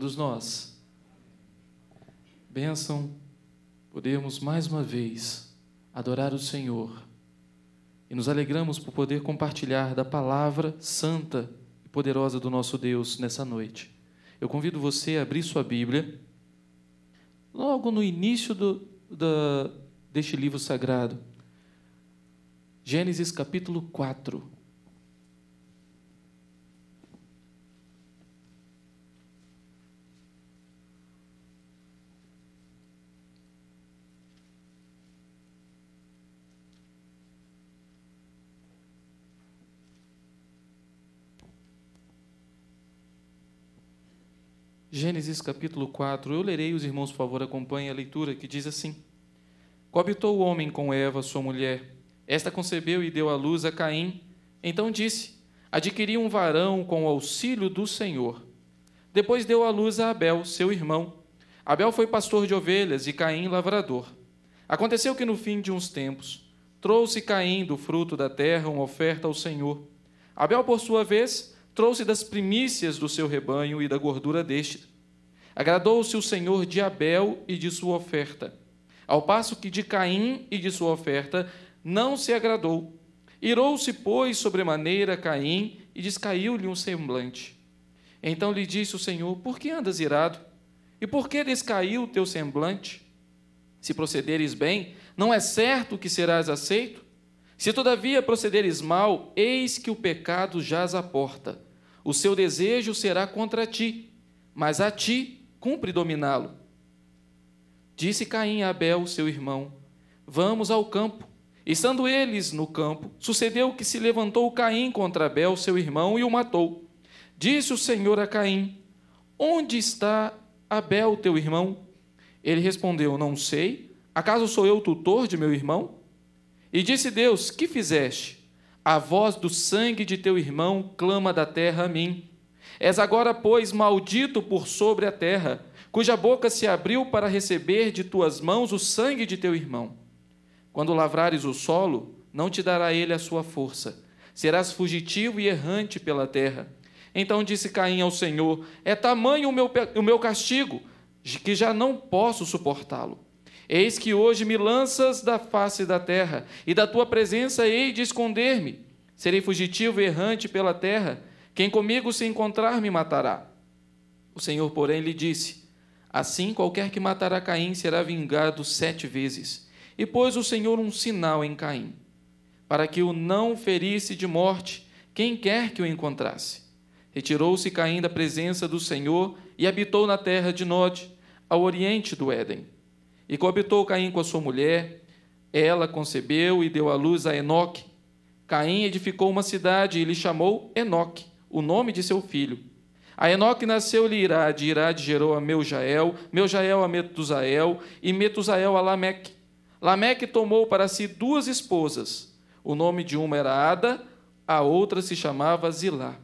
todos nós. Bênção podemos mais uma vez adorar o Senhor e nos alegramos por poder compartilhar da palavra santa e poderosa do nosso Deus nessa noite. Eu convido você a abrir sua Bíblia logo no início do, da, deste livro sagrado. Gênesis capítulo 4. Gênesis capítulo 4. Eu lerei, os irmãos, por favor, acompanhem a leitura, que diz assim: Coabitou o homem com Eva, sua mulher. Esta concebeu e deu à luz a Caim. Então disse: Adquiri um varão com o auxílio do Senhor. Depois deu à luz a Abel, seu irmão. Abel foi pastor de ovelhas e Caim lavrador. Aconteceu que no fim de uns tempos, trouxe Caim do fruto da terra uma oferta ao Senhor. Abel, por sua vez, trouxe das primícias do seu rebanho e da gordura deste. Agradou-se o Senhor de Abel e de sua oferta, ao passo que de Caim e de sua oferta não se agradou. Irou-se, pois, sobremaneira Caim e descaiu-lhe um semblante. Então lhe disse o Senhor: Por que andas irado? E por que descaiu o teu semblante? Se procederes bem, não é certo que serás aceito? Se todavia procederes mal, eis que o pecado jaz à porta. O seu desejo será contra ti, mas a ti cumpre dominá-lo. Disse Caim a Abel, seu irmão: Vamos ao campo. Estando eles no campo, sucedeu que se levantou Caim contra Abel, seu irmão, e o matou. Disse o Senhor a Caim: Onde está Abel, teu irmão? Ele respondeu: Não sei. Acaso sou eu o tutor de meu irmão? E disse Deus: Que fizeste? A voz do sangue de teu irmão clama da terra a mim. És agora, pois, maldito por sobre a terra, cuja boca se abriu para receber de tuas mãos o sangue de teu irmão. Quando lavrares o solo, não te dará ele a sua força. Serás fugitivo e errante pela terra. Então disse Caim ao Senhor: É tamanho o meu, o meu castigo, que já não posso suportá-lo. Eis que hoje me lanças da face da terra, e da tua presença hei de esconder-me. Serei fugitivo e errante pela terra. Quem comigo se encontrar me matará. O Senhor, porém, lhe disse: Assim qualquer que matará Caim será vingado sete vezes. E pôs o Senhor um sinal em Caim, para que o não ferisse de morte quem quer que o encontrasse. Retirou-se Caim da presença do Senhor e habitou na terra de Nod, ao oriente do Éden. E coabitou Caim com a sua mulher, ela concebeu e deu à luz a Enoque. Caim edificou uma cidade e lhe chamou Enoque o nome de seu filho. A Enoque nasceu-lhe Irade, Irade gerou a Meljael, Meljael a Metusael e Metusael a Lameque. Lameque tomou para si duas esposas. O nome de uma era Ada, a outra se chamava Zilá.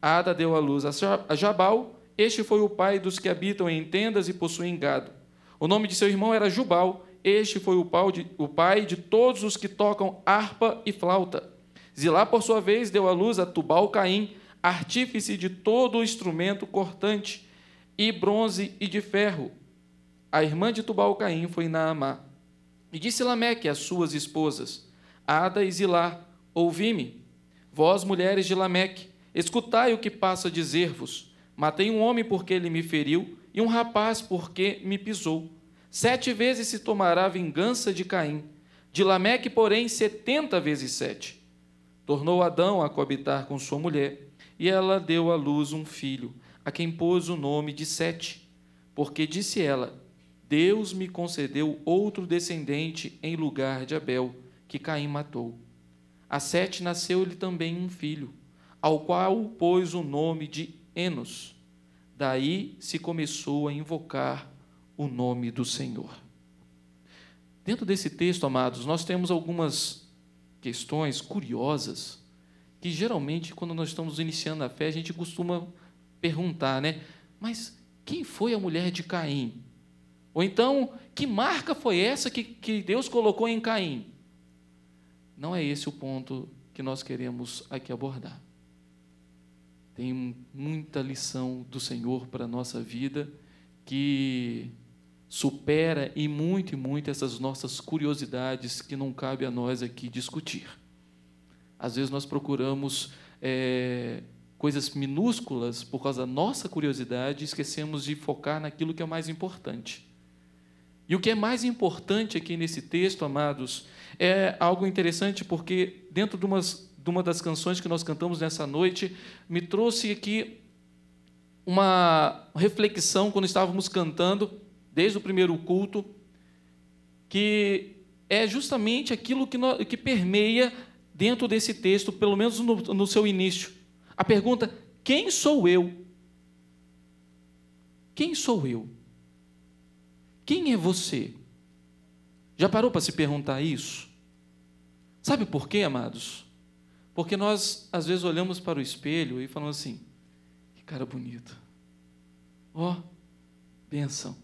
Ada deu à luz a Jabal, este foi o pai dos que habitam em tendas e possuem gado. O nome de seu irmão era Jubal, este foi o pai de todos os que tocam harpa e flauta. Zilá, por sua vez, deu à luz a Tubal-Caim, artífice de todo o instrumento cortante, e bronze e de ferro. A irmã de Tubal-Caim foi Naamá. E disse Lameque às suas esposas, Ada e Zilá, ouvi-me. Vós, mulheres de Lameque, escutai o que passa a dizer-vos. Matei um homem porque ele me feriu, e um rapaz porque me pisou. Sete vezes se tomará vingança de Caim, de Lameque, porém, setenta vezes sete. Tornou Adão a coabitar com sua mulher, e ela deu à luz um filho, a quem pôs o nome de Sete, porque disse ela: Deus me concedeu outro descendente em lugar de Abel, que Caim matou. A Sete nasceu-lhe também um filho, ao qual pôs o nome de Enos. Daí se começou a invocar o nome do Senhor. Dentro desse texto, amados, nós temos algumas questões curiosas que geralmente quando nós estamos iniciando a fé a gente costuma perguntar, né? Mas quem foi a mulher de Caim? Ou então, que marca foi essa que, que Deus colocou em Caim? Não é esse o ponto que nós queremos aqui abordar. Tem muita lição do Senhor para a nossa vida que supera e muito e muito essas nossas curiosidades que não cabe a nós aqui discutir. Às vezes nós procuramos é, coisas minúsculas por causa da nossa curiosidade e esquecemos de focar naquilo que é mais importante. E o que é mais importante aqui nesse texto, amados, é algo interessante porque dentro de, umas, de uma das canções que nós cantamos nessa noite me trouxe aqui uma reflexão quando estávamos cantando desde o primeiro culto, que é justamente aquilo que, no, que permeia dentro desse texto, pelo menos no, no seu início. A pergunta: quem sou eu? Quem sou eu? Quem é você? Já parou para se perguntar isso? Sabe por quê, amados? Porque nós, às vezes, olhamos para o espelho e falamos assim: que cara bonito. Ó, oh, benção.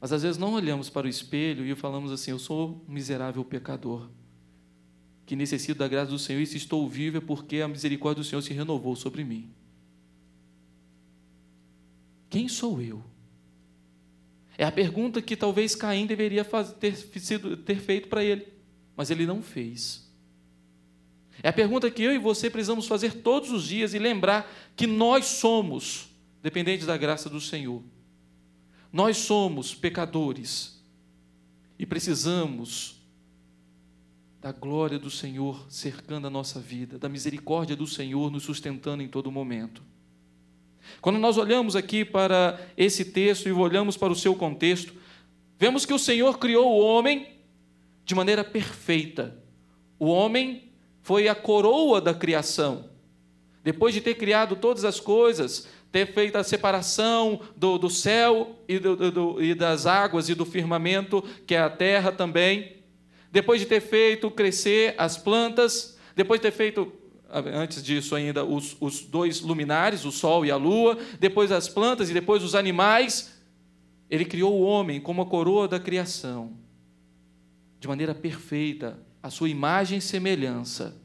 Mas às vezes não olhamos para o espelho e falamos assim: Eu sou um miserável pecador, que necessito da graça do Senhor, e se estou vivo é porque a misericórdia do Senhor se renovou sobre mim. Quem sou eu? É a pergunta que talvez Caim deveria fazer, ter, sido, ter feito para ele, mas ele não fez. É a pergunta que eu e você precisamos fazer todos os dias e lembrar que nós somos dependentes da graça do Senhor. Nós somos pecadores e precisamos da glória do Senhor cercando a nossa vida, da misericórdia do Senhor nos sustentando em todo momento. Quando nós olhamos aqui para esse texto e olhamos para o seu contexto, vemos que o Senhor criou o homem de maneira perfeita. O homem foi a coroa da criação. Depois de ter criado todas as coisas, ter feito a separação do, do céu e, do, do, e das águas e do firmamento, que é a terra também, depois de ter feito crescer as plantas, depois de ter feito ah, antes disso ainda, os, os, dois luminares, o Sol e a Lua, depois as plantas e depois os animais. Ele criou o homem como a coroa da criação, de maneira perfeita, a sua imagem e semelhança.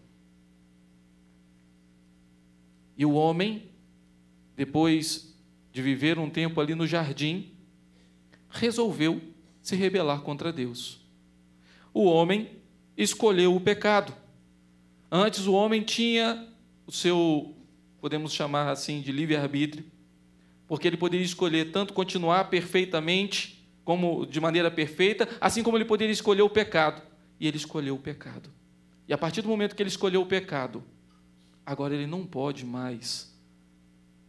E o homem depois de viver um tempo ali no jardim, resolveu se rebelar contra Deus. O homem escolheu o pecado. Antes o homem tinha o seu, podemos chamar assim, de livre-arbítrio, porque ele poderia escolher tanto continuar perfeitamente, como de maneira perfeita, assim como ele poderia escolher o pecado. E ele escolheu o pecado. E a partir do momento que ele escolheu o pecado, agora ele não pode mais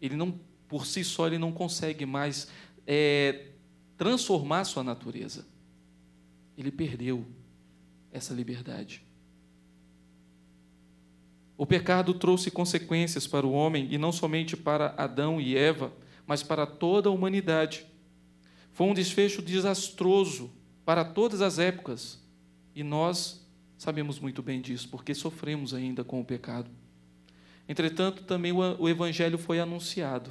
ele não, por si só, ele não consegue mais é, transformar sua natureza. Ele perdeu essa liberdade. O pecado trouxe consequências para o homem e não somente para Adão e Eva, mas para toda a humanidade. Foi um desfecho desastroso para todas as épocas e nós sabemos muito bem disso, porque sofremos ainda com o pecado. Entretanto, também o evangelho foi anunciado.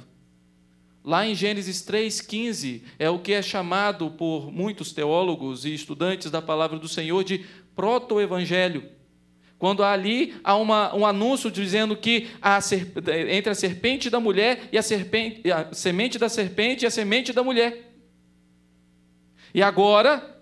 Lá em Gênesis 3,15 é o que é chamado por muitos teólogos e estudantes da palavra do Senhor de proto-evangelho. Quando ali há uma, um anúncio dizendo que a entre a serpente da mulher e a, serpente, a semente da serpente e a semente da mulher. E agora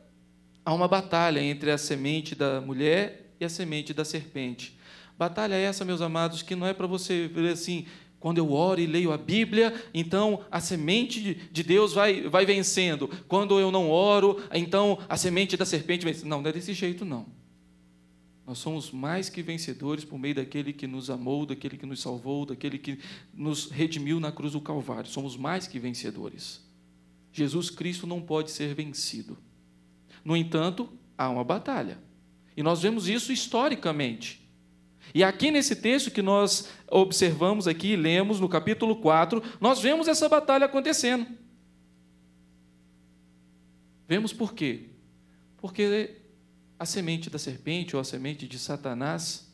há uma batalha entre a semente da mulher e a semente da serpente. Batalha essa, meus amados, que não é para você ver assim, quando eu oro e leio a Bíblia, então a semente de Deus vai, vai vencendo. Quando eu não oro, então a semente da serpente vence. Não, não é desse jeito, não. Nós somos mais que vencedores por meio daquele que nos amou, daquele que nos salvou, daquele que nos redimiu na cruz do Calvário. Somos mais que vencedores. Jesus Cristo não pode ser vencido. No entanto, há uma batalha. E nós vemos isso historicamente. E aqui nesse texto que nós observamos aqui, lemos no capítulo 4, nós vemos essa batalha acontecendo. Vemos por quê? Porque a semente da serpente ou a semente de Satanás,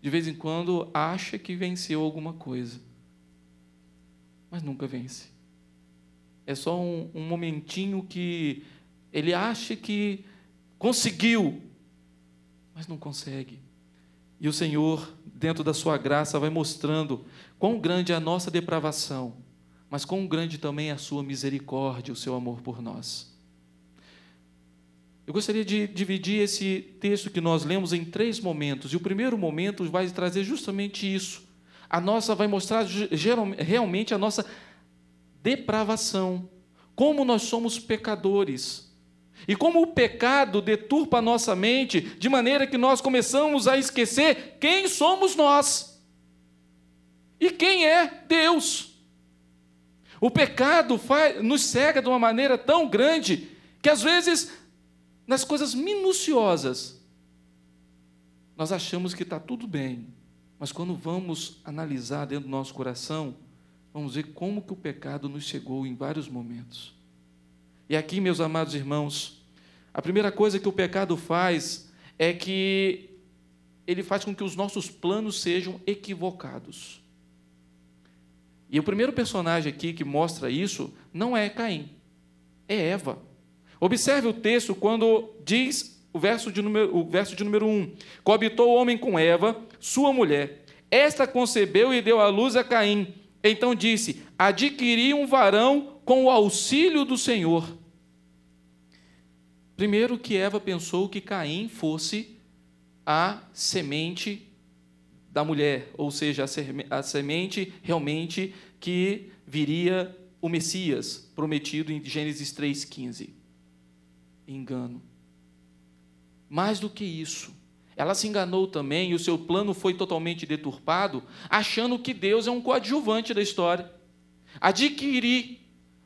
de vez em quando, acha que venceu alguma coisa, mas nunca vence. É só um, um momentinho que ele acha que conseguiu, mas não consegue. E o Senhor, dentro da sua graça, vai mostrando quão grande é a nossa depravação, mas quão grande também é a sua misericórdia, o seu amor por nós. Eu gostaria de dividir esse texto que nós lemos em três momentos, e o primeiro momento vai trazer justamente isso. A nossa vai mostrar realmente a nossa depravação, como nós somos pecadores, e como o pecado deturpa a nossa mente, de maneira que nós começamos a esquecer quem somos nós e quem é Deus. O pecado faz, nos cega de uma maneira tão grande que, às vezes, nas coisas minuciosas, nós achamos que está tudo bem, mas quando vamos analisar dentro do nosso coração, vamos ver como que o pecado nos chegou em vários momentos. E aqui, meus amados irmãos, a primeira coisa que o pecado faz é que ele faz com que os nossos planos sejam equivocados. E o primeiro personagem aqui que mostra isso não é Caim, é Eva. Observe o texto quando diz o verso de número, o verso de número 1: Coabitou o homem com Eva, sua mulher. Esta concebeu e deu à luz a Caim. Então disse: Adquiri um varão com o auxílio do Senhor. Primeiro que Eva pensou que Caim fosse a semente da mulher, ou seja, a semente realmente que viria o Messias prometido em Gênesis 3,15. Engano. Mais do que isso, ela se enganou também e o seu plano foi totalmente deturpado, achando que Deus é um coadjuvante da história. Adquirir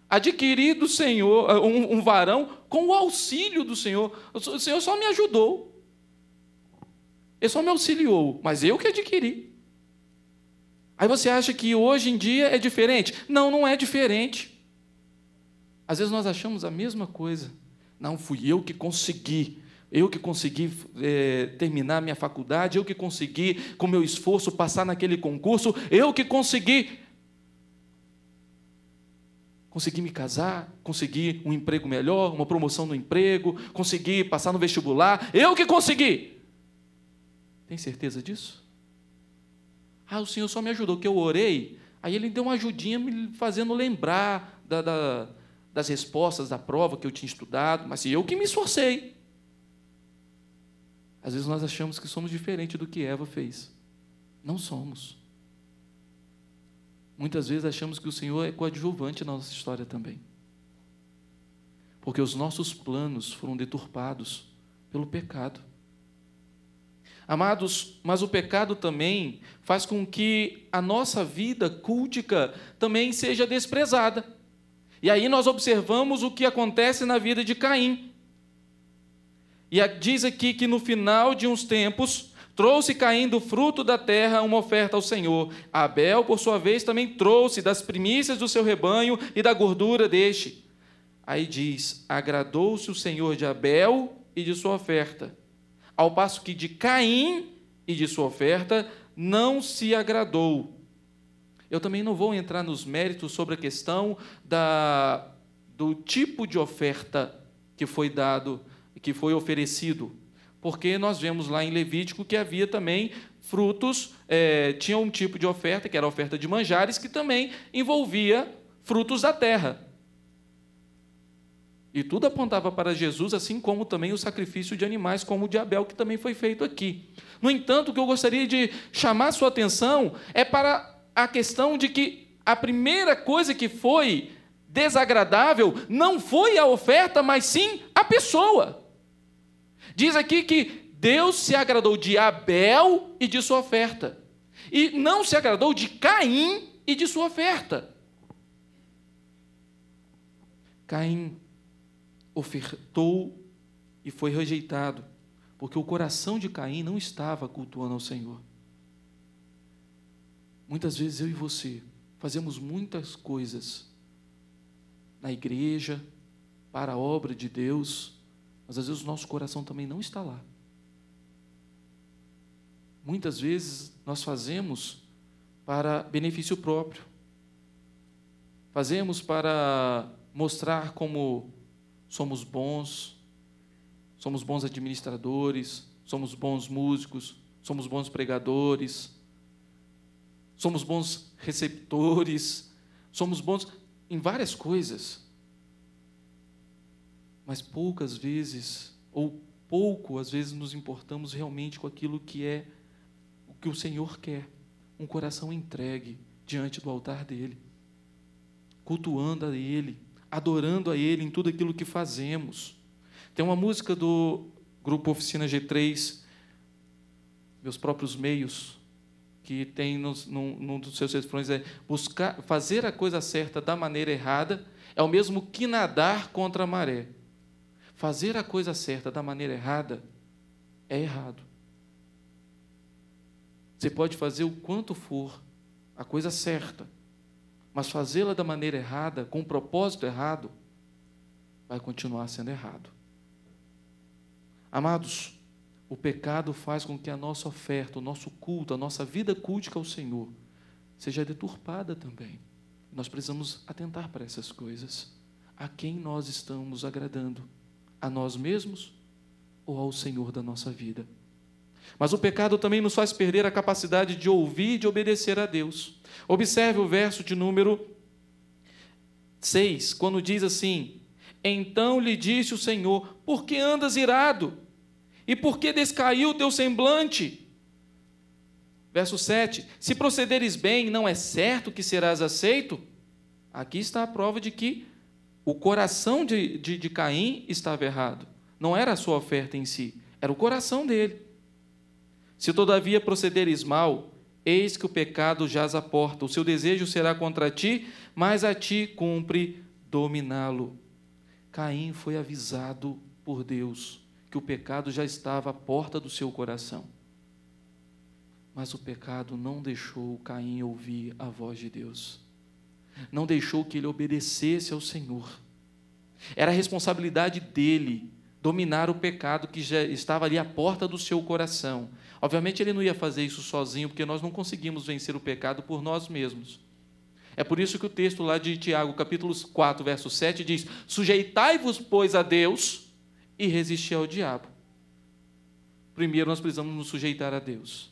adquiri do Senhor eh, um, um varão com o auxílio do Senhor. O Senhor só me ajudou. Ele só me auxiliou, mas eu que adquiri. Aí você acha que hoje em dia é diferente? Não, não é diferente. Às vezes nós achamos a mesma coisa. Não, fui eu que consegui. Eu que consegui é, terminar minha faculdade, eu que consegui, com meu esforço, passar naquele concurso, eu que consegui. Consegui me casar, consegui um emprego melhor, uma promoção no emprego, consegui passar no vestibular. Eu que consegui! Tem certeza disso? Ah, o Senhor só me ajudou, que eu orei. Aí ele deu uma ajudinha me fazendo lembrar da, da, das respostas da prova que eu tinha estudado, mas eu que me esforcei. Às vezes nós achamos que somos diferente do que Eva fez. Não somos muitas vezes achamos que o Senhor é coadjuvante na nossa história também. Porque os nossos planos foram deturpados pelo pecado. Amados, mas o pecado também faz com que a nossa vida cultica também seja desprezada. E aí nós observamos o que acontece na vida de Caim. E diz aqui que no final de uns tempos, trouxe caindo o fruto da terra uma oferta ao Senhor. Abel, por sua vez, também trouxe das primícias do seu rebanho e da gordura deste. Aí diz: agradou-se o Senhor de Abel e de sua oferta, ao passo que de Caim e de sua oferta não se agradou. Eu também não vou entrar nos méritos sobre a questão da, do tipo de oferta que foi dado, que foi oferecido. Porque nós vemos lá em Levítico que havia também frutos, é, tinha um tipo de oferta, que era a oferta de manjares, que também envolvia frutos da terra. E tudo apontava para Jesus, assim como também o sacrifício de animais, como o de Abel, que também foi feito aqui. No entanto, o que eu gostaria de chamar sua atenção é para a questão de que a primeira coisa que foi desagradável não foi a oferta, mas sim a pessoa. Diz aqui que Deus se agradou de Abel e de sua oferta, e não se agradou de Caim e de sua oferta. Caim ofertou e foi rejeitado, porque o coração de Caim não estava cultuando ao Senhor. Muitas vezes eu e você fazemos muitas coisas na igreja, para a obra de Deus, mas às vezes o nosso coração também não está lá. Muitas vezes nós fazemos para benefício próprio. Fazemos para mostrar como somos bons, somos bons administradores, somos bons músicos, somos bons pregadores, somos bons receptores, somos bons em várias coisas mas poucas vezes, ou pouco às vezes, nos importamos realmente com aquilo que é o que o Senhor quer. Um coração entregue diante do altar dele, cultuando a ele, adorando a ele em tudo aquilo que fazemos. Tem uma música do grupo Oficina G3, Meus Próprios Meios, que tem nos, num, num, dos seus refrões é buscar fazer a coisa certa da maneira errada é o mesmo que nadar contra a maré fazer a coisa certa da maneira errada é errado. Você pode fazer o quanto for a coisa certa, mas fazê-la da maneira errada, com o propósito errado, vai continuar sendo errado. Amados, o pecado faz com que a nossa oferta, o nosso culto, a nossa vida cultica ao Senhor seja deturpada também. Nós precisamos atentar para essas coisas. A quem nós estamos agradando? a nós mesmos ou ao Senhor da nossa vida. Mas o pecado também nos faz perder a capacidade de ouvir e de obedecer a Deus. Observe o verso de número 6, quando diz assim: Então lhe disse o Senhor: Por que andas irado? E por que descaiu teu semblante? Verso 7: Se procederes bem, não é certo que serás aceito? Aqui está a prova de que o coração de, de, de Caim estava errado. Não era a sua oferta em si, era o coração dele. Se todavia procederes mal, eis que o pecado jaz à porta. O seu desejo será contra ti, mas a ti cumpre dominá-lo. Caim foi avisado por Deus que o pecado já estava à porta do seu coração. Mas o pecado não deixou Caim ouvir a voz de Deus não deixou que ele obedecesse ao Senhor. Era a responsabilidade dele dominar o pecado que já estava ali à porta do seu coração. Obviamente ele não ia fazer isso sozinho, porque nós não conseguimos vencer o pecado por nós mesmos. É por isso que o texto lá de Tiago, capítulo 4, verso 7 diz: "Sujeitai-vos, pois, a Deus e resisti ao diabo". Primeiro nós precisamos nos sujeitar a Deus.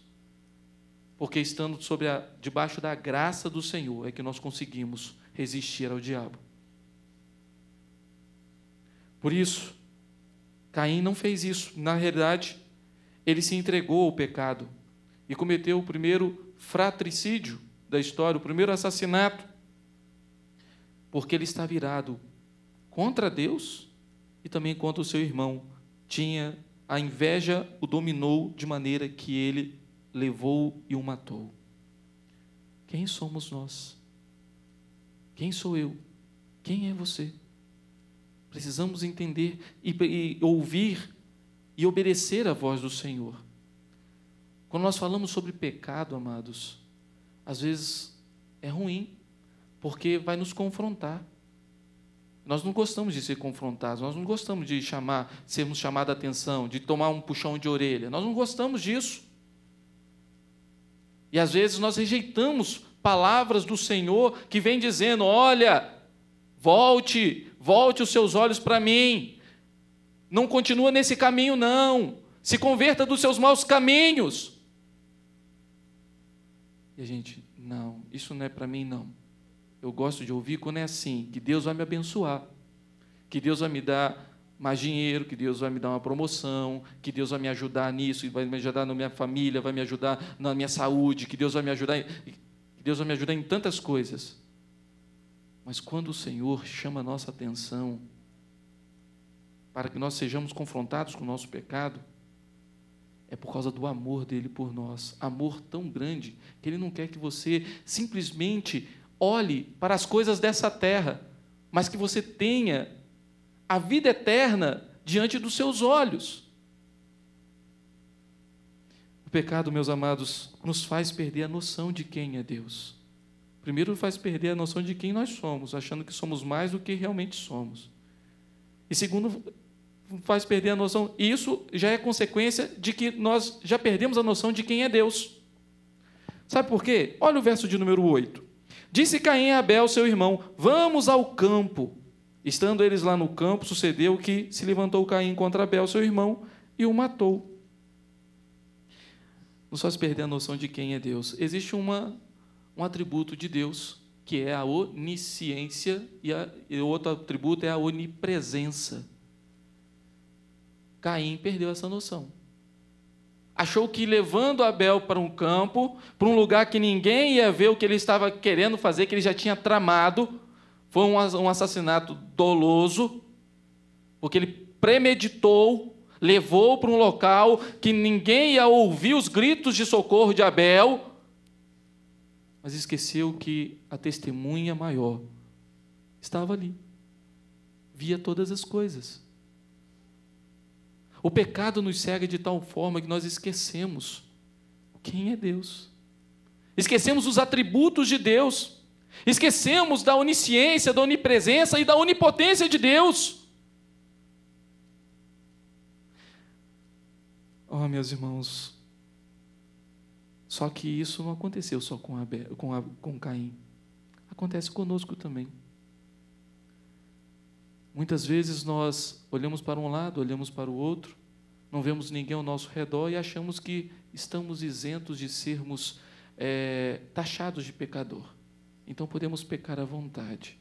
Porque estando a, debaixo da graça do Senhor é que nós conseguimos resistir ao diabo. Por isso, Caim não fez isso. Na realidade, ele se entregou ao pecado e cometeu o primeiro fratricídio da história, o primeiro assassinato, porque ele está virado contra Deus e também contra o seu irmão. Tinha a inveja o dominou de maneira que ele levou e o matou. Quem somos nós? Quem sou eu? Quem é você? Precisamos entender e, e, ouvir e obedecer a voz do Senhor. Quando nós falamos sobre pecado, amados, às vezes é ruim, porque vai nos confrontar. Nós não gostamos de ser confrontados, nós não gostamos de chamar, sermos chamados a atenção, de tomar um puxão de orelha. Nós não gostamos disso. E às vezes nós rejeitamos palavras do Senhor que vem dizendo: olha, volte, volte os seus olhos para mim, não continua nesse caminho, não, se converta dos seus maus caminhos. E a gente, não, isso não é para mim, não. Eu gosto de ouvir quando é assim, que Deus vai me abençoar, que Deus vai me dar mais dinheiro, que Deus vai me dar uma promoção, que Deus vai me ajudar nisso, vai me ajudar na minha família, vai me ajudar na minha saúde, que Deus vai me ajudar, que Deus vai me ajudar em tantas coisas. Mas quando o Senhor chama a nossa atenção para que nós sejamos confrontados com o nosso pecado, é por causa do amor dele por nós, amor tão grande que ele não quer que você simplesmente olhe para as coisas dessa terra, mas que você tenha a vida eterna diante dos seus olhos. O pecado, meus amados, nos faz perder a noção de quem é Deus. Primeiro, faz perder a noção de quem nós somos, achando que somos mais do que realmente somos. E segundo, faz perder a noção, e isso já é consequência de que nós já perdemos a noção de quem é Deus. Sabe por quê? Olha o verso de número 8. Disse Caim a Abel, seu irmão: Vamos ao campo. Estando eles lá no campo, sucedeu que se levantou Caim contra Abel, seu irmão, e o matou. Não só se perder a noção de quem é Deus. Existe uma, um atributo de Deus, que é a onisciência, e, a, e outro atributo é a onipresença. Caim perdeu essa noção. Achou que levando Abel para um campo, para um lugar que ninguém ia ver o que ele estava querendo fazer, que ele já tinha tramado, foi um assassinato doloso, porque ele premeditou, levou para um local que ninguém ia ouvir os gritos de socorro de Abel, mas esqueceu que a testemunha maior estava ali, via todas as coisas. O pecado nos cega de tal forma que nós esquecemos quem é Deus. Esquecemos os atributos de Deus. Esquecemos da onisciência, da onipresença e da onipotência de Deus. Oh, meus irmãos, só que isso não aconteceu só com, Abel, com, a, com Caim. Acontece conosco também. Muitas vezes nós olhamos para um lado, olhamos para o outro, não vemos ninguém ao nosso redor e achamos que estamos isentos de sermos é, taxados de pecador então podemos pecar à vontade.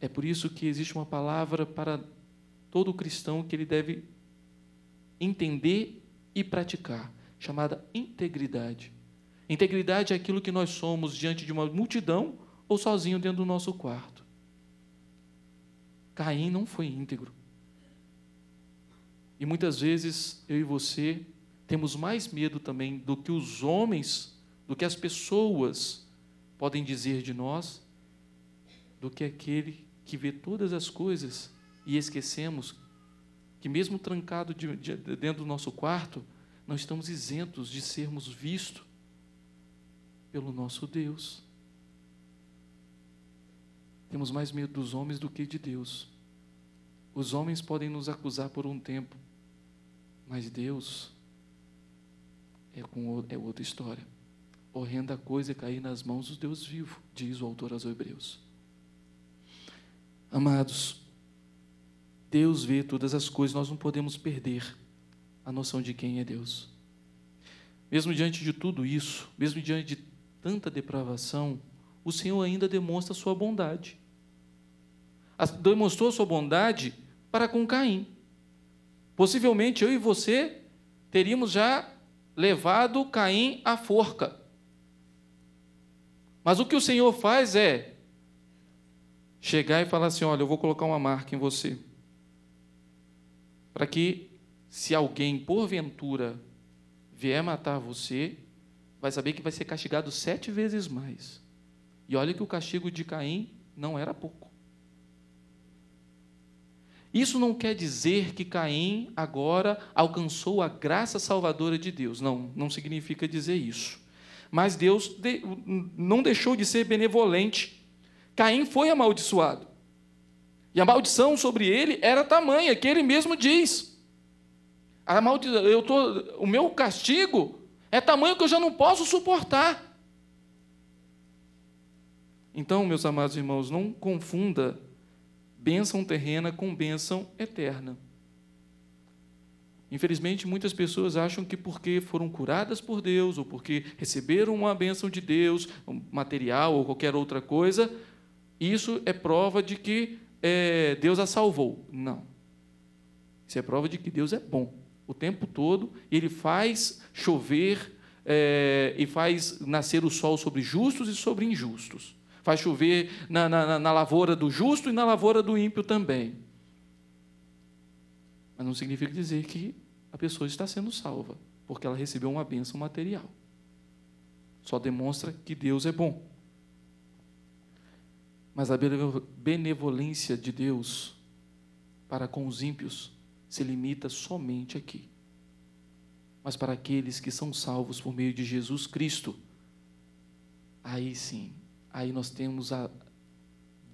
É por isso que existe uma palavra para todo cristão que ele deve entender e praticar, chamada integridade. Integridade é aquilo que nós somos diante de uma multidão ou sozinho dentro do nosso quarto. Caim não foi íntegro. E muitas vezes eu e você temos mais medo também do que os homens, do que as pessoas podem dizer de nós do que aquele que vê todas as coisas e esquecemos que, mesmo trancado de, de, dentro do nosso quarto, não estamos isentos de sermos vistos pelo nosso Deus. Temos mais medo dos homens do que de Deus. Os homens podem nos acusar por um tempo, mas Deus é, com, é outra história horrenda coisa é cair nas mãos do Deus vivo, diz o autor aos Hebreus. Amados, Deus vê todas as coisas, nós não podemos perder a noção de quem é Deus. Mesmo diante de tudo isso, mesmo diante de tanta depravação, o Senhor ainda demonstra a sua bondade. Demonstrou a sua bondade para com Caim. Possivelmente eu e você teríamos já levado Caim à forca. Mas o que o Senhor faz é chegar e falar assim: olha, eu vou colocar uma marca em você. Para que, se alguém porventura vier matar você, vai saber que vai ser castigado sete vezes mais. E olha que o castigo de Caim não era pouco. Isso não quer dizer que Caim agora alcançou a graça salvadora de Deus. Não, não significa dizer isso. Mas Deus não deixou de ser benevolente. Caim foi amaldiçoado. E a maldição sobre ele era tamanha, que ele mesmo diz. A maldição, eu tô... O meu castigo é tamanho que eu já não posso suportar. Então, meus amados irmãos, não confunda bênção terrena com bênção eterna. Infelizmente, muitas pessoas acham que porque foram curadas por Deus, ou porque receberam uma bênção de Deus, um material ou qualquer outra coisa, isso é prova de que é, Deus a salvou. Não. Isso é prova de que Deus é bom o tempo todo, e Ele faz chover é, e faz nascer o sol sobre justos e sobre injustos. Faz chover na, na, na lavoura do justo e na lavoura do ímpio também. Mas não significa dizer que a pessoa está sendo salva, porque ela recebeu uma bênção material. Só demonstra que Deus é bom. Mas a benevolência de Deus para com os ímpios se limita somente aqui. Mas para aqueles que são salvos por meio de Jesus Cristo, aí sim, aí nós temos a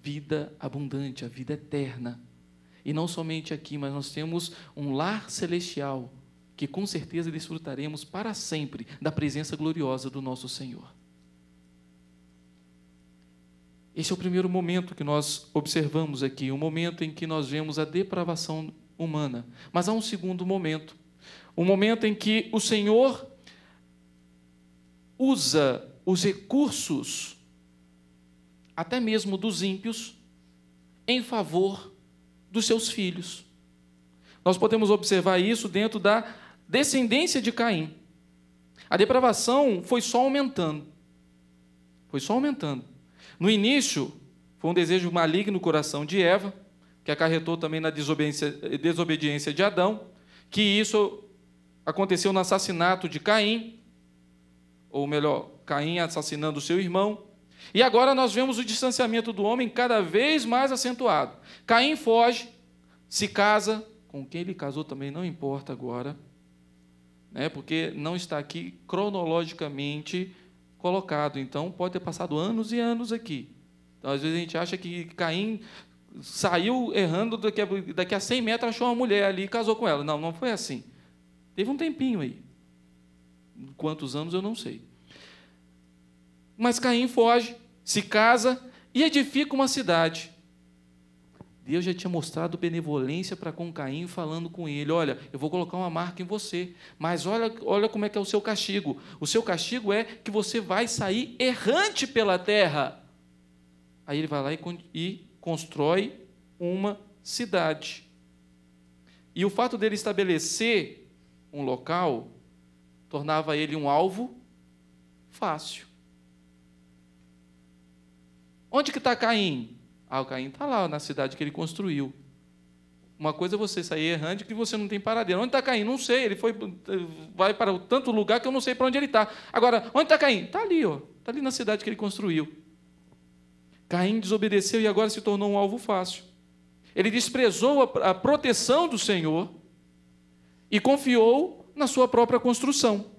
vida abundante, a vida eterna e não somente aqui, mas nós temos um lar celestial que com certeza desfrutaremos para sempre da presença gloriosa do nosso Senhor. Esse é o primeiro momento que nós observamos aqui, o um momento em que nós vemos a depravação humana. Mas há um segundo momento, um momento em que o Senhor usa os recursos, até mesmo dos ímpios, em favor dos seus filhos. Nós podemos observar isso dentro da descendência de Caim. A depravação foi só aumentando. Foi só aumentando. No início, foi um desejo maligno no coração de Eva, que acarretou também na desobediência, desobediência de Adão, que isso aconteceu no assassinato de Caim, ou melhor, Caim assassinando seu irmão, e agora nós vemos o distanciamento do homem cada vez mais acentuado. Caim foge, se casa, com quem ele casou também não importa agora, né? porque não está aqui cronologicamente colocado. Então pode ter passado anos e anos aqui. Então, às vezes a gente acha que Caim saiu errando, daqui a, daqui a 100 metros achou uma mulher ali e casou com ela. Não, não foi assim. Teve um tempinho aí. Quantos anos eu não sei. Mas Caim foge, se casa e edifica uma cidade. Deus já tinha mostrado benevolência para com Caim, falando com ele: Olha, eu vou colocar uma marca em você, mas olha, olha como é que é o seu castigo. O seu castigo é que você vai sair errante pela terra. Aí ele vai lá e, e constrói uma cidade. E o fato dele estabelecer um local tornava ele um alvo fácil. Onde que está Caim? Ah, o Caim está lá, na cidade que ele construiu. Uma coisa é você sair errante que você não tem paradeiro. Onde está Caim? Não sei. Ele foi, vai para tanto lugar que eu não sei para onde ele está. Agora, onde está Caim? Está ali, ó. Está ali na cidade que ele construiu. Caim desobedeceu e agora se tornou um alvo fácil. Ele desprezou a proteção do Senhor e confiou na sua própria construção.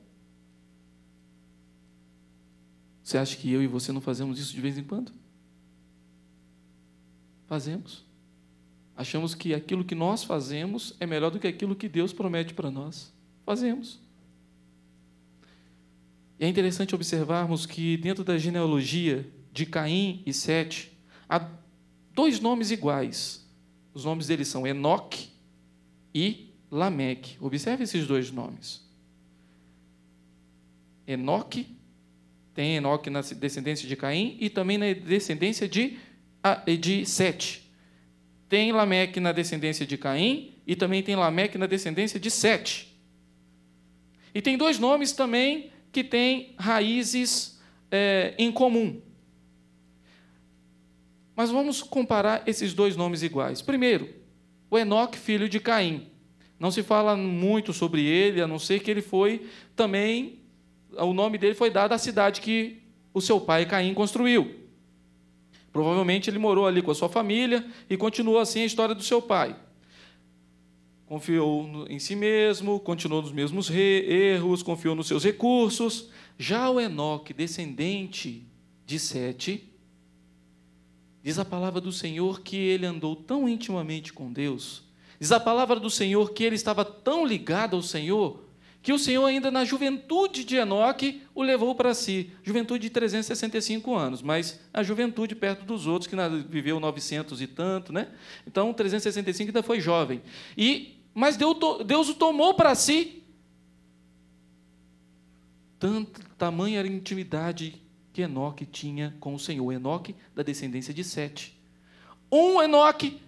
Você acha que eu e você não fazemos isso de vez em quando? fazemos. Achamos que aquilo que nós fazemos é melhor do que aquilo que Deus promete para nós. Fazemos. E é interessante observarmos que dentro da genealogia de Caim e Sete, há dois nomes iguais. Os nomes deles são Enoque e Lameque. Observe esses dois nomes. Enoque, tem Enoque na descendência de Caim e também na descendência de de Sete. Tem Lameque na descendência de Caim e também tem Lameque na descendência de Sete. E tem dois nomes também que têm raízes é, em comum. Mas vamos comparar esses dois nomes iguais. Primeiro, o Enoque, filho de Caim. Não se fala muito sobre ele, a não ser que ele foi também, o nome dele foi dado à cidade que o seu pai Caim construiu. Provavelmente ele morou ali com a sua família e continuou assim a história do seu pai. Confiou em si mesmo, continuou nos mesmos erros, confiou nos seus recursos. Já o Enoque, descendente de Sete, diz a palavra do Senhor que ele andou tão intimamente com Deus, diz a palavra do Senhor que ele estava tão ligado ao Senhor que o Senhor, ainda na juventude de Enoque, o levou para si. Juventude de 365 anos, mas a juventude perto dos outros, que viveu 900 e tanto, né? Então, 365 ainda foi jovem. E Mas Deus, Deus o tomou para si. Tanto, tamanha era a intimidade que Enoque tinha com o Senhor. Enoque, da descendência de Sete. Um Enoque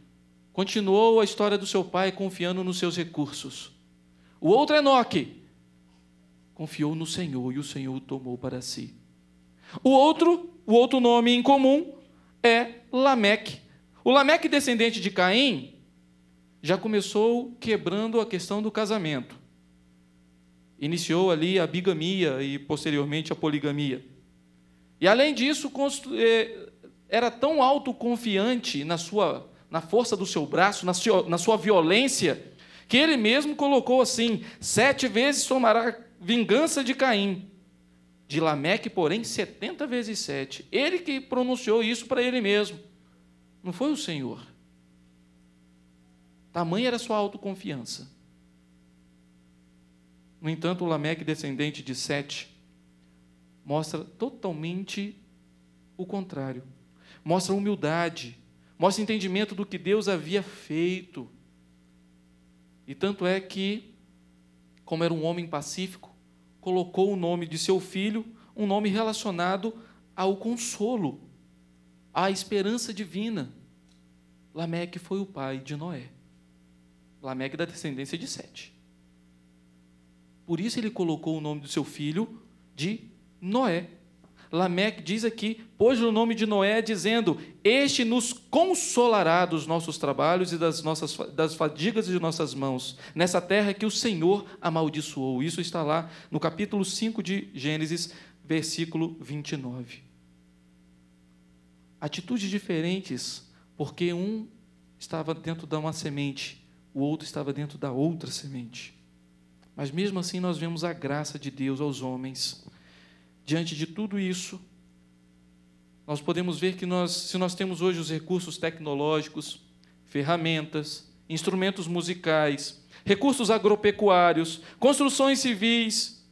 continuou a história do seu pai confiando nos seus recursos. O outro Enoque confiou no Senhor e o Senhor o tomou para si. O outro, o outro nome em comum é Lameque. O Lameque descendente de Caim já começou quebrando a questão do casamento. Iniciou ali a bigamia e posteriormente a poligamia. E além disso, eh, era tão autoconfiante na sua na força do seu braço, na sua, na sua violência, que ele mesmo colocou assim: sete vezes somará vingança de Caim. De Lameque, porém, 70 vezes 7. Ele que pronunciou isso para ele mesmo. Não foi o Senhor. Tamanha era sua autoconfiança. No entanto, Lameque, descendente de Sete, mostra totalmente o contrário. Mostra humildade, mostra entendimento do que Deus havia feito. E tanto é que, como era um homem pacífico, colocou o nome de seu filho, um nome relacionado ao consolo, à esperança divina. Lameque foi o pai de Noé. Lameque da descendência de Sete. Por isso ele colocou o nome do seu filho de Noé. Lameque diz aqui: pôs o nome de Noé, dizendo: Este nos consolará dos nossos trabalhos e das, nossas, das fadigas de nossas mãos, nessa terra que o Senhor amaldiçoou. Isso está lá no capítulo 5 de Gênesis, versículo 29. Atitudes diferentes, porque um estava dentro de uma semente, o outro estava dentro da outra semente. Mas mesmo assim nós vemos a graça de Deus aos homens. Diante de tudo isso, nós podemos ver que nós, se nós temos hoje os recursos tecnológicos, ferramentas, instrumentos musicais, recursos agropecuários, construções civis,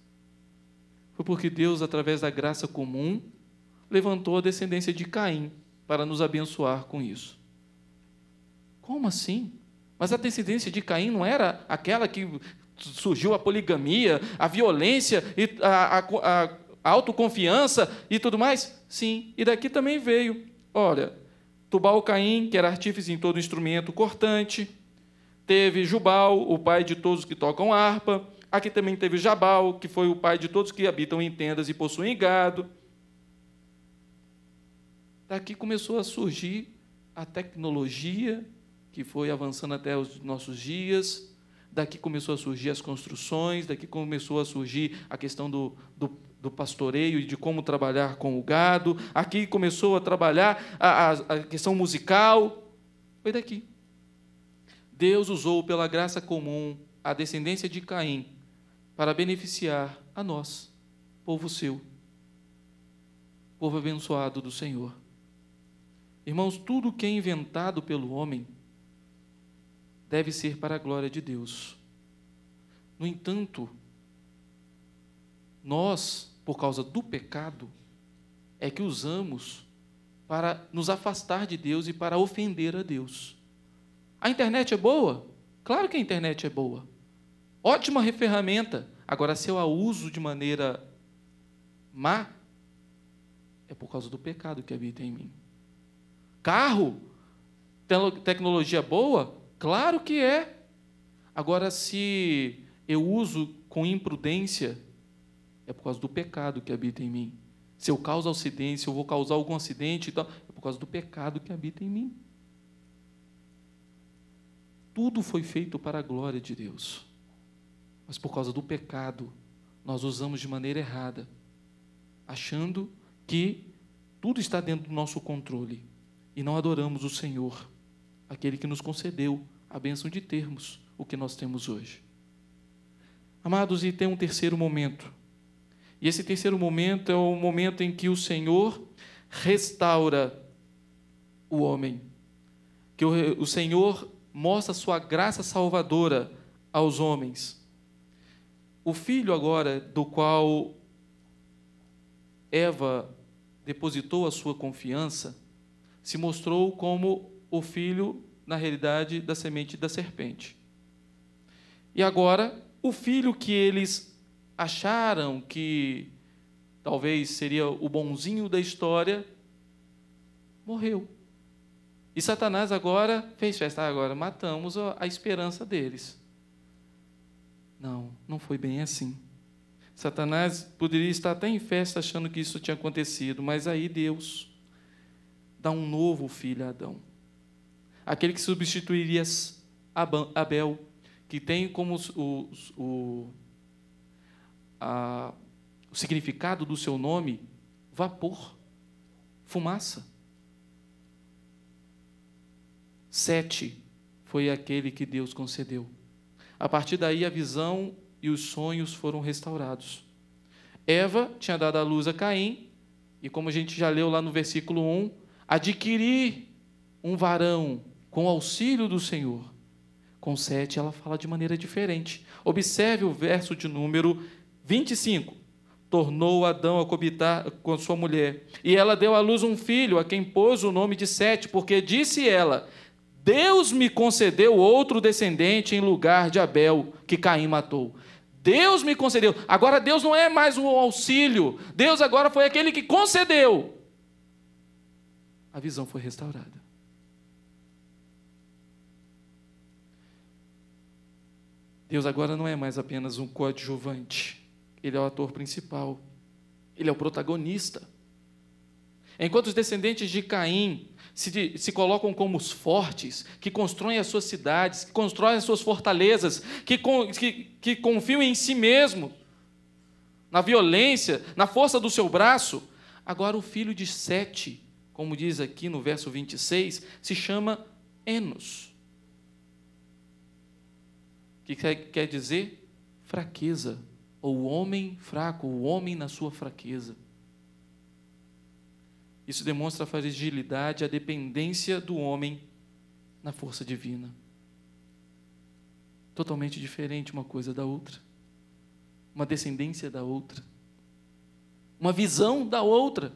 foi porque Deus, através da graça comum, levantou a descendência de Caim para nos abençoar com isso. Como assim? Mas a descendência de Caim não era aquela que surgiu a poligamia, a violência e a, a, a, autoconfiança e tudo mais? Sim. E daqui também veio, olha, Tubal Caim, que era artífice em todo instrumento cortante, teve Jubal, o pai de todos que tocam harpa, aqui também teve Jabal, que foi o pai de todos que habitam em tendas e possuem gado. Daqui começou a surgir a tecnologia que foi avançando até os nossos dias. Daqui começou a surgir as construções, daqui começou a surgir a questão do, do, do pastoreio e de como trabalhar com o gado. Aqui começou a trabalhar a, a, a questão musical. Foi daqui. Deus usou pela graça comum a descendência de Caim para beneficiar a nós, povo seu, povo abençoado do Senhor. Irmãos, tudo que é inventado pelo homem deve ser para a glória de Deus. No entanto, nós por causa do pecado é que usamos para nos afastar de Deus e para ofender a Deus. A internet é boa? Claro que a internet é boa. Ótima ferramenta. Agora, se eu a uso de maneira má, é por causa do pecado que habita em mim. Carro? Tecnologia boa? Claro que é. Agora, se eu uso com imprudência, é por causa do pecado que habita em mim. Se eu causo acidente, se eu vou causar algum acidente, então, é por causa do pecado que habita em mim. Tudo foi feito para a glória de Deus. Mas por causa do pecado, nós usamos de maneira errada, achando que tudo está dentro do nosso controle e não adoramos o Senhor, aquele que nos concedeu a bênção de termos o que nós temos hoje. Amados, e tem um terceiro momento e esse terceiro momento é o momento em que o Senhor restaura o homem. Que o, Senhor mostra sua graça salvadora aos homens. O filho agora do qual Eva depositou a sua confiança se mostrou como o filho na realidade da semente da serpente. E agora, o filho que eles acharam que talvez seria o bonzinho da história, morreu. E Satanás agora fez festa, ah, agora matamos a esperança deles. Não, não foi bem assim. Satanás poderia estar até em festa achando que isso tinha acontecido, mas aí Deus dá um novo filho a Adão. Aquele que substituiria Abel, que tem como o, o a, o significado do seu nome, vapor, fumaça. Sete foi aquele que Deus concedeu. A partir daí, a visão e os sonhos foram restaurados. Eva tinha dado à luz a Caim, e como a gente já leu lá no versículo 1, adquirir um varão com auxílio do Senhor. Com sete, ela fala de maneira diferente. Observe o verso de número 25. Tornou Adão a cobitar com sua mulher. E ela deu à luz um filho, a quem pôs o nome de Sete, porque disse ela: Deus me concedeu outro descendente em lugar de Abel, que Caim matou. Deus me concedeu. Agora Deus não é mais um auxílio. Deus agora foi aquele que concedeu. A visão foi restaurada. Deus agora não é mais apenas um coadjuvante. Ele é o ator principal. Ele é o protagonista. Enquanto os descendentes de Caim se, se, colocam como os fortes, que constroem as suas cidades, que constroem as suas fortalezas, que, que, que confiam em si mesmo, na violência, na força do seu braço. Agora, o filho de Sete, como diz aqui no verso 26, se chama Enos, que quer dizer fraqueza ou o homem fraco, o homem na sua fraqueza. Isso demonstra a fragilidade, a dependência do homem na força divina. Totalmente diferente uma coisa da outra, uma descendência da outra, uma visão da outra.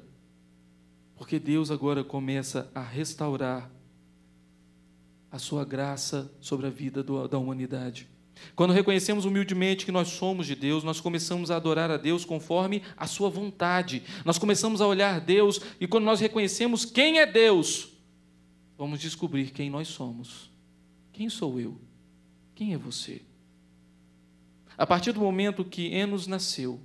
Porque Deus agora começa a restaurar a sua graça sobre a vida do, da humanidade. Quando reconhecemos humildemente que nós somos de Deus, nós começamos a adorar a Deus conforme a Sua vontade. Nós começamos a olhar Deus e quando nós reconhecemos quem é Deus, vamos descobrir quem nós somos. Quem sou eu? Quem é você? A partir do momento que Enos nasceu,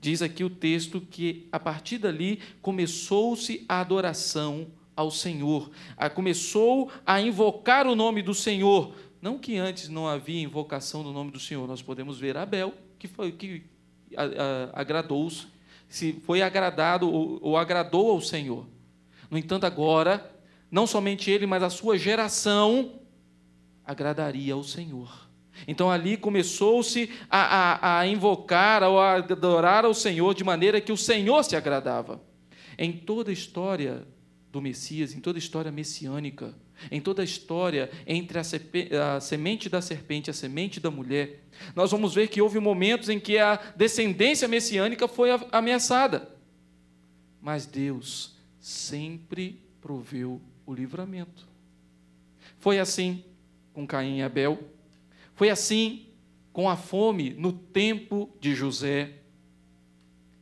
diz aqui o texto que a partir dali começou-se a adoração ao Senhor, começou a invocar o nome do Senhor, não que antes não havia invocação do nome do Senhor, nós podemos ver Abel, que, foi, que agradou-se, se foi agradado ou, ou agradou ao Senhor. No entanto, agora, não somente ele, mas a sua geração agradaria ao Senhor. Então ali começou-se a, a, a invocar ou a adorar ao Senhor de maneira que o Senhor se agradava. Em toda a história do Messias, em toda a história messiânica, em toda a história entre a, a, semente da serpente e a semente da mulher, nós vamos ver que houve momentos em que a descendência messiânica foi ameaçada. Mas Deus sempre proveu o livramento. Foi assim com Caim e Abel, foi assim com a fome no tempo de José.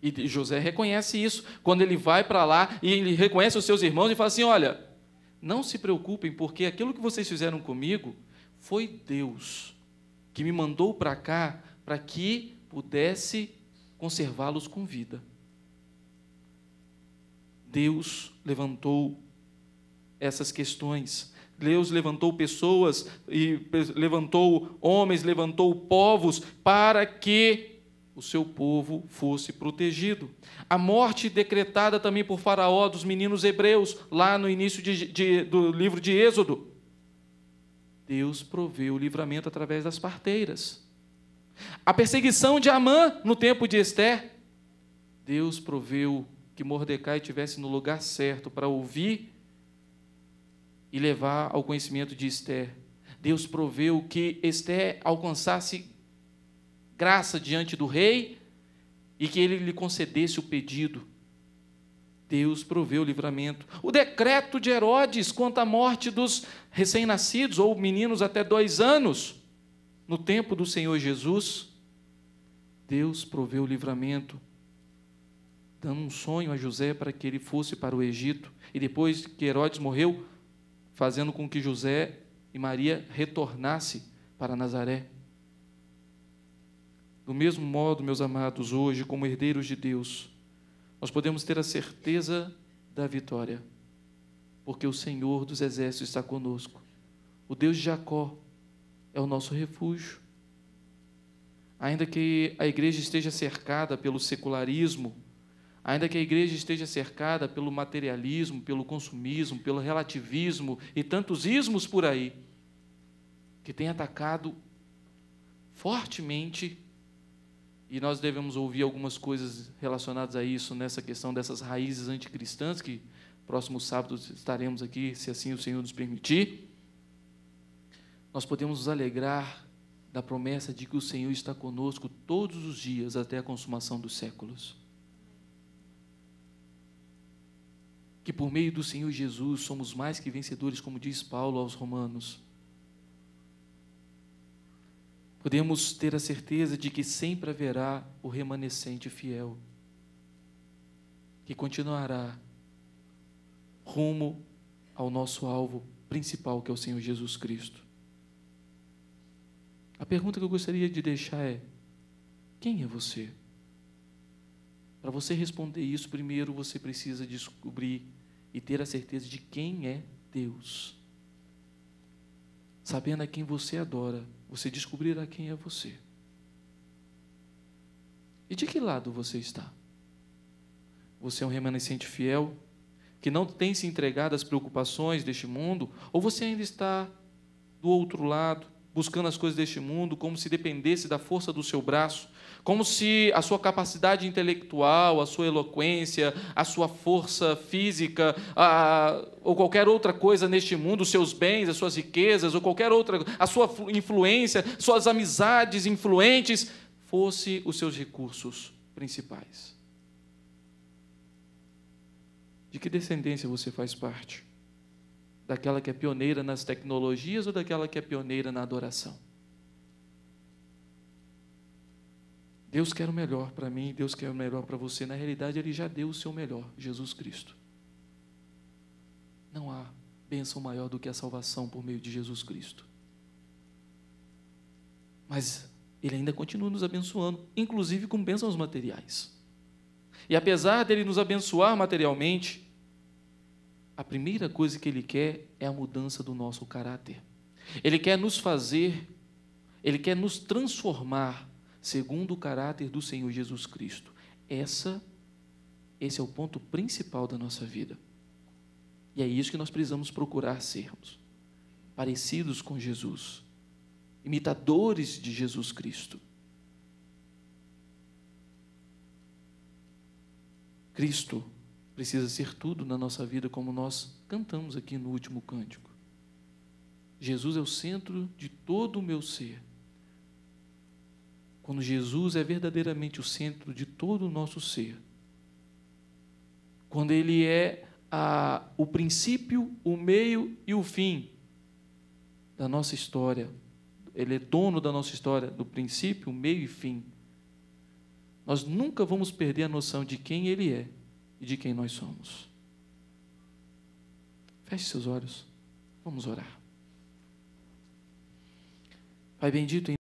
E José reconhece isso quando ele vai para lá e ele reconhece os seus irmãos e fala assim: Olha, não se preocupem, porque aquilo que vocês fizeram comigo foi Deus que me mandou para cá para que pudesse conservá-los com vida. Deus levantou essas questões. Deus levantou pessoas e levantou homens, levantou povos para que o seu povo fosse protegido. A morte decretada também por Faraó dos meninos hebreus, lá no início de, de, do livro de Êxodo. Deus proveu o livramento através das parteiras. A perseguição de Amã no tempo de Esther, Deus proveu que Mordecai estivesse no lugar certo para ouvir e levar ao conhecimento de Esther. Deus proveu que Esther alcançasse graça diante do rei e que ele lhe concedesse o pedido. Deus proveu o livramento. O decreto de Herodes quanto à morte dos recém-nascidos ou meninos até dois anos, no tempo do Senhor Jesus, Deus proveu o livramento, dando um sonho a José para que ele fosse para o Egito. E depois que Herodes morreu, fazendo com que José e Maria retornasse para Nazaré. Do mesmo modo, meus amados, hoje, como herdeiros de Deus, nós podemos ter a certeza da vitória, porque o Senhor dos Exércitos está conosco. O Deus de Jacó é o nosso refúgio. Ainda que a igreja esteja cercada pelo secularismo, ainda que a igreja esteja cercada pelo materialismo, pelo consumismo, pelo relativismo e tantos ismos por aí, que tem atacado fortemente e nós devemos ouvir algumas coisas relacionadas a isso, nessa questão dessas raízes anticristãs, que próximo sábado estaremos aqui, se assim o Senhor nos permitir. Nós podemos nos alegrar da promessa de que o Senhor está conosco todos os dias até a consumação dos séculos. Que por meio do Senhor Jesus somos mais que vencedores, como diz Paulo aos Romanos podemos ter a certeza de que sempre haverá o remanescente fiel, que continuará rumo ao nosso alvo principal, que é o Senhor Jesus Cristo. A pergunta que eu gostaria de deixar é: quem é você? Para você responder isso, primeiro você precisa descobrir e ter a certeza de quem é Deus sabendo a quem você adora, você descobrirá quem é você. E de que lado você está? Você é um remanescente fiel, que não tem se entregado às preocupações deste mundo, ou você ainda está do outro lado, buscando as coisas deste mundo, como se dependesse da força do seu braço, como se a sua capacidade intelectual, a sua eloquência, a sua força física, a, ou qualquer outra coisa neste mundo, os seus bens, as suas riquezas, ou qualquer outra, a sua influência, suas amizades influentes, fosse os seus recursos principais. De que descendência você faz parte? Daquela que é pioneira nas tecnologias ou daquela que é pioneira na adoração? Deus quer o melhor para mim, Deus quer o melhor para você. Na realidade, Ele já deu o seu melhor, Jesus Cristo. Não há bênção maior do que a salvação por meio de Jesus Cristo. Mas Ele ainda continua nos abençoando, inclusive com bênçãos materiais. E apesar dele nos abençoar materialmente, a primeira coisa que Ele quer é a mudança do nosso caráter. Ele quer nos fazer, Ele quer nos transformar segundo o caráter do Senhor Jesus Cristo. Essa esse é o ponto principal da nossa vida. E é isso que nós precisamos procurar sermos. Parecidos com Jesus, imitadores de Jesus Cristo. Cristo precisa ser tudo na nossa vida, como nós cantamos aqui no último cântico. Jesus é o centro de todo o meu ser quando Jesus é verdadeiramente o centro de todo o nosso ser, quando Ele é a, o princípio, o meio e o fim da nossa história, Ele é dono da nossa história, do princípio, meio e fim. Nós nunca vamos perder a noção de quem Ele é e de quem nós somos. Feche seus olhos, vamos orar. Pai bendito,